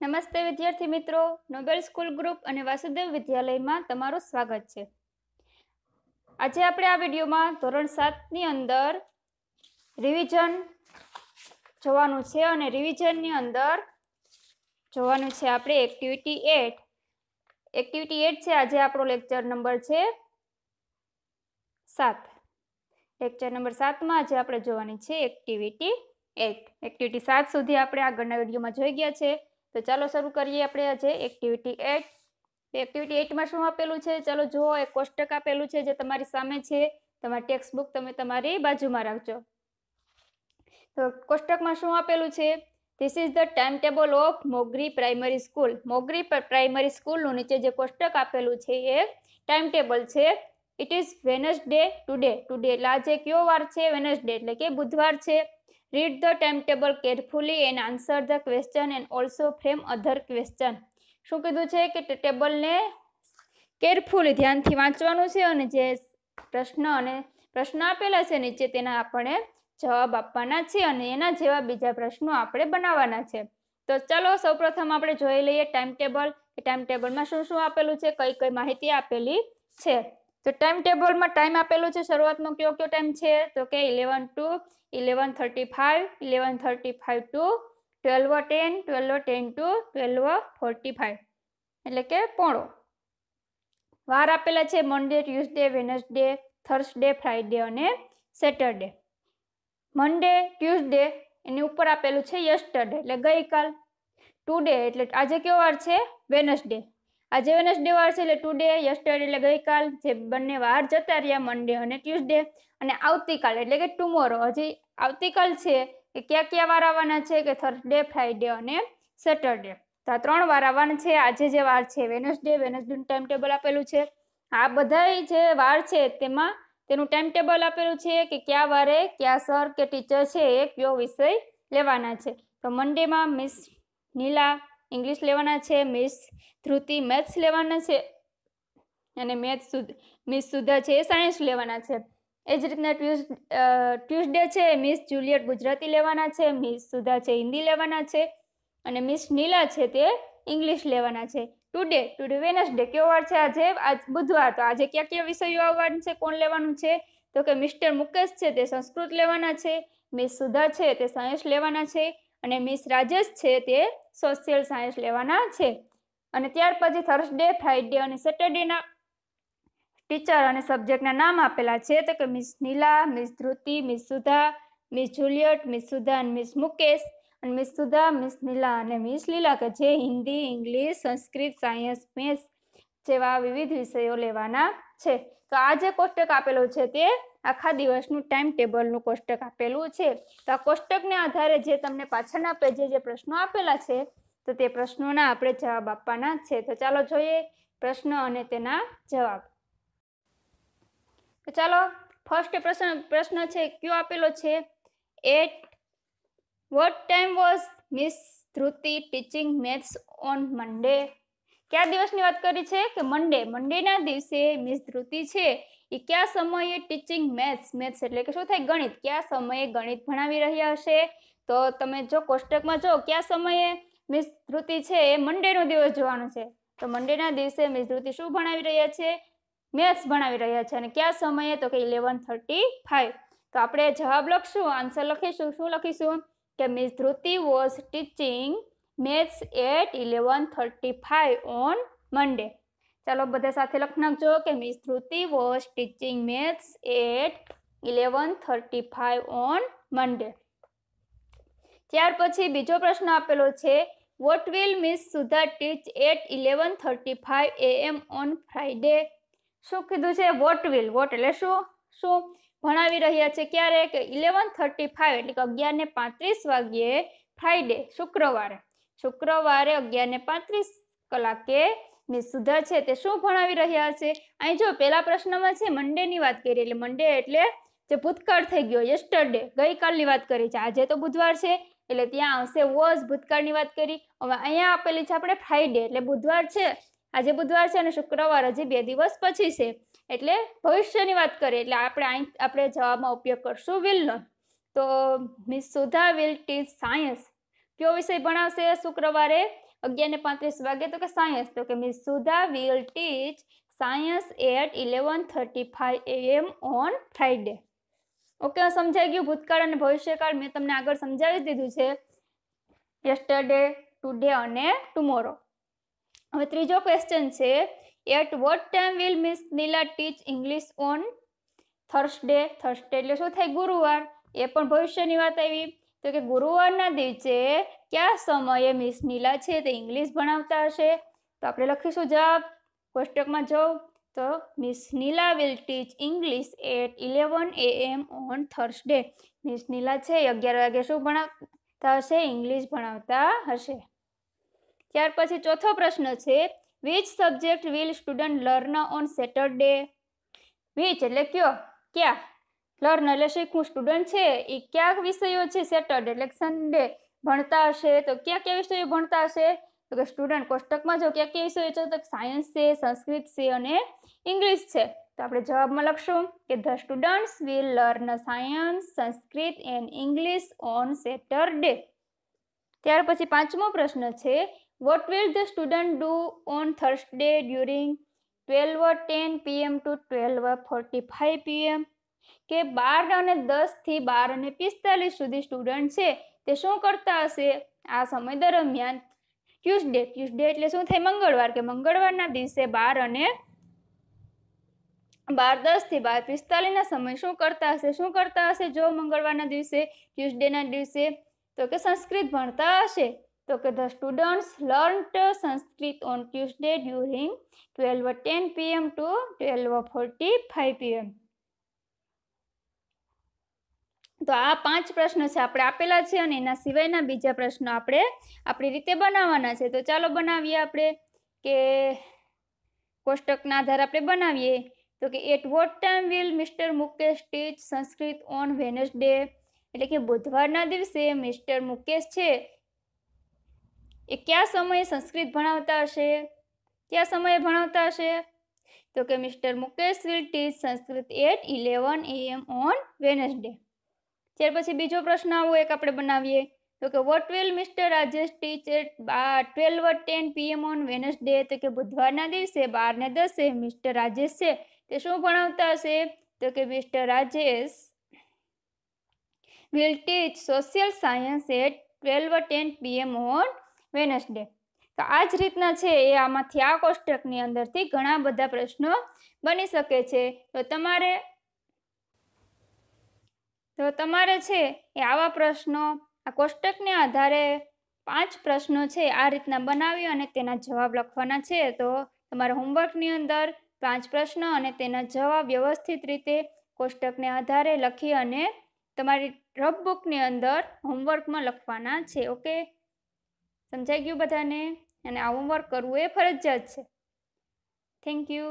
નમસ્તે વિદ્યાર્થી મિત્રો નોબેલ સ્કૂલ ગ્રુપ અને વાસુદેવ વિદ્યાલયમાં તમારું સ્વાગત છે આજે આપણે આ વિડીયોમાં ધોરણ સાતની અંદર રિવિઝન જોવાનું છે અને રિવિઝનની અંદર જોવાનું છે આપણે એક્ટિવિટી એટ એક્ટિવિટી એટ છે આજે આપણો લેક્ચર નંબર છે સાત લેક્ચર નંબર સાતમાં આજે આપણે જોવાની છે એક્ટિવિટી એટ એક્ટિવિટી સાત સુધી આપણે આગળના વિડીયોમાં જોઈ ગયા છે તો ચાલો શરૂ કરીએ આપણે આજે એક્ટિવિટી એટ એક્ટિવિટી એટમાં શું આપેલું છે ચાલો જુઓ એક કોષ્ટક આપેલું છે જે તમારી સામે છે તમારી ટેક્સ્ટ બુક તમે તમારી બાજુમાં રાખજો તો કોષ્ટકમાં શું આપેલું છે this is the time table of Mogri primary school Mogri primary સ્કૂલનું નીચે જે કોષ્ટક આપેલું છે એ ટાઈમ ટેબલ છે it is Wednesday today today એટલે આજે કયો વાર છે વેનસડે એટલે કે બુધવાર છે read the time table carefully and answer the question and also frame other question શું કીધું છે કે ટેબલને કેરફુલી ધ્યાનથી વાંચવાનું છે અને જે પ્રશ્ન અને પ્રશ્ન આપેલા છે નીચે તેના આપણે જવાબ આપવાના છે અને એના જેવા બીજા પ્રશ્નો આપણે બનાવવાના છે તો ચાલો સૌપ્રથમ આપણે જોઈ લઈએ ટાઈમ ટેબલ કે ટાઈમ ટેબલમાં શું શું આપેલું છે કઈ કઈ માહિતી આપેલી છે તો ટાઈમ ટેબલમાં ટાઈમ આપેલો છે શરૂઆતનો કયો કયો ટાઈમ છે તો કે eleven to eleven thirty five eleven thirty five to twelve ten twelve ten to twelve forty five એટલે કે પોણો વાર આપેલા છે Monday Tuesday Wednesday Thursday Friday અને સેટરડે મન્ડે ટ્યુઝડે એની ઉપર આપેલું છે યસ્ટરડે એટલે ગઈકાલ ટુડે એટલે આજે કયો વાર છે વેનસડે આજે વેનસડે વાર છે એટલે ટુડે યસ્ટરડે એટલે ગઈકાલ જે બંને વાર જતા રહ્યા મંડે અને ટ્યુઝડે અને આવતીકાલ એટલે કે ટુમોરો હજી આવતીકાલ છે કે ક્યાં ક્યાં વાર આવવાના છે કે થર્સડે ફ્રાઈડે અને સેટરડે તો આ ત્રણ વાર આવવાના છે આજે જે વાર છે વેનસડે વેનસડેનું ટાઈમ ટેબલ આપેલું છે આ બધા જે વાર છે તેમાં તેનું ટાઈમ ટેબલ આપેલું છે કે કયા વારે કયા સર કે ટીચર છે એ કયો વિષય લેવાના છે તો મંડેમાં મિસ નીલા ઇંગ્લિશ લેવાના છે મિસ ધ્રુતિ મેથ્સ લેવાના છે અને મેથ્સ મિસ સુધા છે એ સાયન્સ લેવાના છે એ જ રીતના ટ્યુઝડે છે મિસ જુલિયટ ગુજરાતી લેવાના છે મિસ સુધા છે હિન્દી લેવાના છે અને મિસ નીલા છે તે ઇંગ્લિશ લેવાના છે ટુડે ટુડે વેનસડે કયો વાર છે આજે આજ બુધવાર તો આજે કયા કયા વિષયો આવવાનું છે કોણ લેવાનું છે તો કે મિસ્ટર મુકેશ છે તે સંસ્કૃત લેવાના છે મિસ સુધા છે તે સાયન્સ લેવાના છે અને મિસ રાજેશ છે તે સોશિયલ સાયન્સ લેવાના છે અને ત્યાર પછી થર્સડે ફ્રાઇડે અને સેટરડેના ટીચર અને સબ્જેક્ટના નામ આપેલા છે તો કે Miss Nila Miss Dhruti Miss Sudha Miss Juliet Miss Sudha અને મિસ મુકેશ અને મિસ સુધા મિસ નીલા અને મિસ લીલા કે જે Hindi English Sanskrit science maths જેવા વિવિધ વિષયો લેવાના છે તો આ જે કોષ્ટક આપેલો છે તે આખા દિવસનું ટાઈમ ટેબલનું કોષ્ટક આપેલું છે તો આ કોષ્ટકને આધારે જે તમને પાછળના પેજે જે પ્રશ્નો આપેલા છે તો તે પ્રશ્નોના આપણે જવાબ આપવાના છે તો ચાલો જોઈએ પ્રશ્ન અને તેના જવાબ તો ચાલો ફર્સ્ટ પ્રશ્ન પ્રશ્ન છે કયો આપેલો છે at what time was Miss Dhruti teaching maths on Monday કયા દિવસની વાત કરી છે કે મંડે મંડેના દિવસે મિસ ધ્રુતિ છે એ કયા સમયે ટીચિંગ મેથ્સ મેથ્સ એટલે કે શું થાય ગણિત કયા સમયે ગણિત ભણાવી રહ્યા હશે તો તમે જો કોષ્ટકમાં જો કયા સમયે મિસ ધૃતિ છે એ મંડેનો દિવસ જોવાનો છે તો મંડેના દિવસે મિસ ધૃતિ શું ભણાવી રહ્યા છે મેથ્સ ભણાવી રહ્યા છે અને કયા સમયે તો કે ઇલેવન થર્ટી ફાઇવ તો આપણે જવાબ લખશું આન્સર લખીશું શું લખીશું કે Miss Dhruti was teaching maths at eleven thirty five on Monday ચાલો બધા સાથે લખી નાખજો કે Miss Dhruti was teaching maths at eleven thirty five on Monday ત્યાર પછી બીજો પ્રશ્ન આપેલો છે what will Miss Sudha teach at eleven thirty five AM on Friday શું કીધું છે વોટ વિલ વોટ એટલે શું શું ભણાવી રહ્યા છે ક્યારે કે ઇલેવન થર્ટી ફાઇવ એટલે કે અગિયાર ને પાંત્રીસ વાગ્યે ફ્રાઈડે શુક્રવારે શુક્રવારે અગિયાર ને પાંત્રીસ કલાકે મિસ સુધા છે તે શું ભણાવી રહ્યા છે અહીં જો પહેલા પ્રશ્નમાં છે મંડેની વાત કરી એટલે મંડે એટલે જે ભૂતકાળ થઈ ગયો યસ્ટરડે ગઈકાલની વાત કરી છે આજે તો બુધવાર છે એટલે ત્યાં આવશે વોઝ ભૂતકાળની વાત કરી હવે અહીંયા આપેલી છે આપણે ફ્રાઈડે એટલે બુધવાર છે આજે બુધવાર છે અને શુક્રવાર હજી બે દિવસ પછી છે એટલે ભવિષ્યની વાત કરીએ એટલે આપણે અહીં આપણે જવાબમાં ઉપયોગ કરશું વિલનો તો Miss Sudha will teach science કયો વિષય ભણાવશે શુક્રવારે અગિયાર ને પાંત્રીસ વાગે તો કે સાયન્સ તો કે Miss Sudha will teach science at eleven thirty five AM on Friday okay સમજાઈ ગયું ભૂતકાળ અને ભવિષ્યકાળ મેં તમને આગળ સમજાવી દીધું છે યસ્ટરડે ટુડે અને ટુમોરો હવે ત્રીજો ક્વેશ્ચન છે at what time will Miss Nila teach English on Thursday Thursday એટલે શું થાય ગુરુવાર એ પણ ભવિષ્યની વાત આવી તો કે ગુરુવારના દિવસે કયા સમયે મિસ નીલા છે તે ઇંગ્લિશ ભણાવતા હશે તો આપણે લખીશું જવાબ કોષ્ટકમાં જવું તો Miss Nila will teach English at eleven AM on Thursday Miss Nila છે અગિયાર વાગે શું ભણાવતા હશે ઇંગ્લિશ ભણાવતા હશે ત્યાર પછી ચોથો પ્રશ્ન છે which subject will student learn on Saturday which એટલે કયો ક્યાં લર્ન એટલે શીખવું સ્ટુડન્ટ છે એ કયા વિષયો છે સેટરડે એટલે સન્ડે ભણતા હશે તો કયા કયા વિષયો ભણતા હશે તો કે સ્ટુડન્ટ કોષ્ટકમાં જો કયા કયા વિષયો છે તો સાયન્સ છે સંસ્કૃત છે અને ઇંગ્લિશ છે તો આપણે જવાબમાં લખશું કે the students will learn science Sanskrit and English on Saturday ત્યાર પછી પાંચમો પ્રશ્ન છે what will the student do on Thursday during twelve ten PM to twelve forty five PM કે બાર અને દસથી બાર અને પિસ્તાલીસ સુધી સ્ટુડન્ટ છે તે શું કરતા હશે આ સમય દરમિયાન ટ્યુઝડે ટ્યુઝડે એટલે શું થાય મંગળવાર કે મંગળવારના દિવસે બાર અને બાર દસ થી બાર પિસ્તાલીસના સમય શું કરતા હશે શું કરતા હશે જો મંગળવારના દિવસે ટ્યુઝડેના દિવસે તો કે સંસ્કૃત ભણતા હશે તો કે the students learnt Sanskrit on Tuesday during twelve ten PM to twelve forty five PM તો આ પાંચ પ્રશ્નો છે આપણે આપેલા છે અને એના સિવાયના બીજા પ્રશ્નો આપણે આપણી રીતે બનાવવાના છે તો ચાલો બનાવીએ આપણે કે કોષ્ટકના આધારે આપણે બનાવીએ તો કે at what time will mister Mukesh teach Sanskrit on Wednesday એટલે કે બુધવારના દિવસે મિસ્ટર મુકેશ છે એ કયા સમયે સંસ્કૃત ભણાવતા હશે કયા સમયે ભણાવતા હશે તો કે mister Mukesh will teach Sanskrit at eleven AM on Wednesday ત્યાર પછી બીજો પ્રશ્ન આવો એક આપણે બનાવીએ તો કે what will mister Rajesh teach at twelve ten PM on Wednesday તો કે બુધવારના દિવસે બાર ને દસે મિસ્ટર રાજેશ છે તે શું ભણાવતા હશે તો કે mister Rajesh will teach social science at twelve ten PM on Wednesday તો આ જ રીતના છે એ આમાંથી આ કોષ્ટકની અંદરથી ઘણા બધા પ્રશ્નો બની શકે છે તો તમારે તો તમારે છે એ આવા પ્રશ્નો આ કોષ્ટકને આધારે પાંચ પ્રશ્નો છે આ રીતના બનાવી અને તેના જવાબ લખવાના છે તો તમારા હોમવર્કની અંદર પાંચ પ્રશ્નો અને તેના જવાબ વ્યવસ્થિત રીતે કોષ્ટકને આધારે લખી અને તમારી રફ બુકની અંદર હોમવર્કમાં લખવાના છે ઓકે સમજાઈ ગયું બધાને અને આ હોમવર્ક કરવું એ ફરજિયાત છે થેન્ક યુ